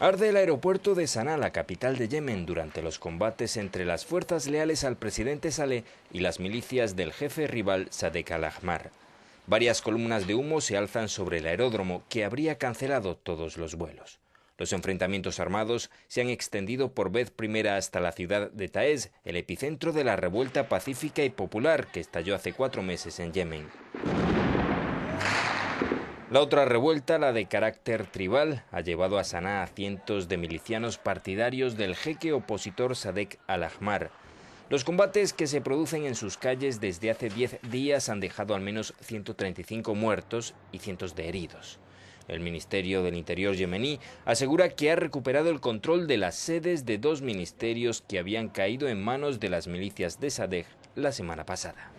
Arde el aeropuerto de Sanaa, la capital de Yemen, durante los combates entre las fuerzas leales al presidente Saleh y las milicias del jefe rival Sadek al-Ahmar. Varias columnas de humo se alzan sobre el aeródromo, que habría cancelado todos los vuelos. Los enfrentamientos armados se han extendido por vez primera hasta la ciudad de Taez, el epicentro de la revuelta pacífica y popular que estalló hace cuatro meses en Yemen. La otra revuelta, la de carácter tribal, ha llevado a Saná a cientos de milicianos partidarios del jeque opositor Sadek al-Ahmar. Los combates que se producen en sus calles desde hace 10 días han dejado al menos 135 muertos y cientos de heridos. El Ministerio del Interior yemení asegura que ha recuperado el control de las sedes de dos ministerios que habían caído en manos de las milicias de Sadek la semana pasada.